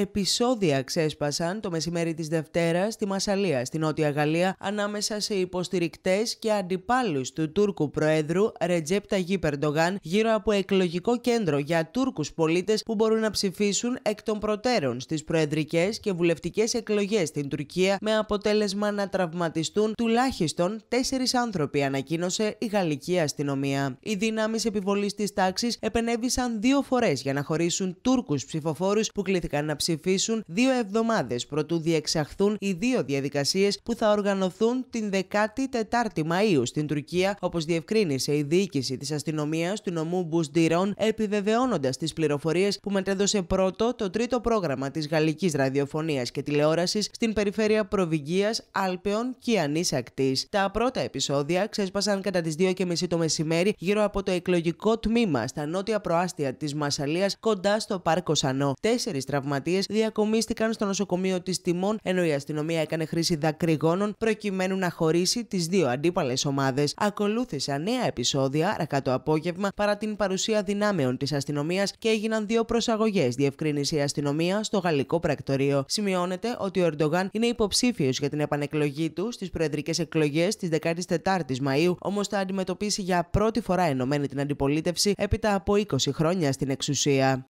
επεισόδια ξέσπασαν το μεσημέρι της Δευτέρας στη Μασαλία, στη Νότια Γαλλία, ανάμεσα σε υποστηρικτές και αντιπάλους του Τούρκου Προέδρου Ρετζέπτα Γη Περντογάν γύρω από εκλογικό κέντρο για Τούρκους πολίτες που μπορούν να ψηφίσουν εκ των προτέρων στις προεδρικές και βουλευτικές εκλογές στην Τουρκία με αποτέλεσμα να τραυματιστούν τουλάχιστον τέσσερις άνθρωποι, ανακοίνωσε η γαλλική αστυνομία. Οι δυνάμεις επιβολής της τάξης επενέβησαν δύο φορές για να χωρίσουν Τούρκους ψηφοφόρους που κλήθηκαν να ψηφίσουν ψηφίσουν δύο εβδομάδες προτού διεξαχθούν οι δύο διαδικασίες που θα οργανωθούν την 14η Μαου στην Τουρκία, όπως διευκρίνησε η διοίκηση της αστυνομίας του νομού Μπουσντιρών, επιβεβαιώνοντας τις πληροφορίες που μετέδωσε πρώτο το τρίτο πρόγραμμα της γαλλικής ραδιοφωνίας και τηλεόρασης στην περιφέρεια Προβυγίας, Άλπαιων και ανισακτης Τα πρώτα επεισόδια ξέσπασαν κατά τις 2.30 το μεσημέρι γύρω από το εκλογικό τμήμα στα νότια προάστια της Μασαλίας κοντά στο Πάρκο Σανό. Τέσσερις τραυματίες διακομίστηκαν στο νοσοκομείο της Τιμών, ενώ η αστυνομία έκανε χρήση δακρυγόνων προκειμένου να χωρίσει τις δύο αντίπαλες ομάδες. Ακολούθησαν νέα επεισόδια αρκά το απόγευμα παρά την παρουσία δυνάμεων της αστυνομίας και έγιναν δύο προσαγωγές, διευκρίνησε η αστυνομία στο γαλλικό πρακτορείο. Σημειώνεται ότι ο Ερντογάν είναι υποψήφιος για την επανεκλογή του στις προεδρικές εκλογές της 14η Μαου, όμως θα αντιμετωπίσει για πρώτη φορά ενωμένη την αντιπολίτευση έπειτα από 20 χρόνια στην εξουσία.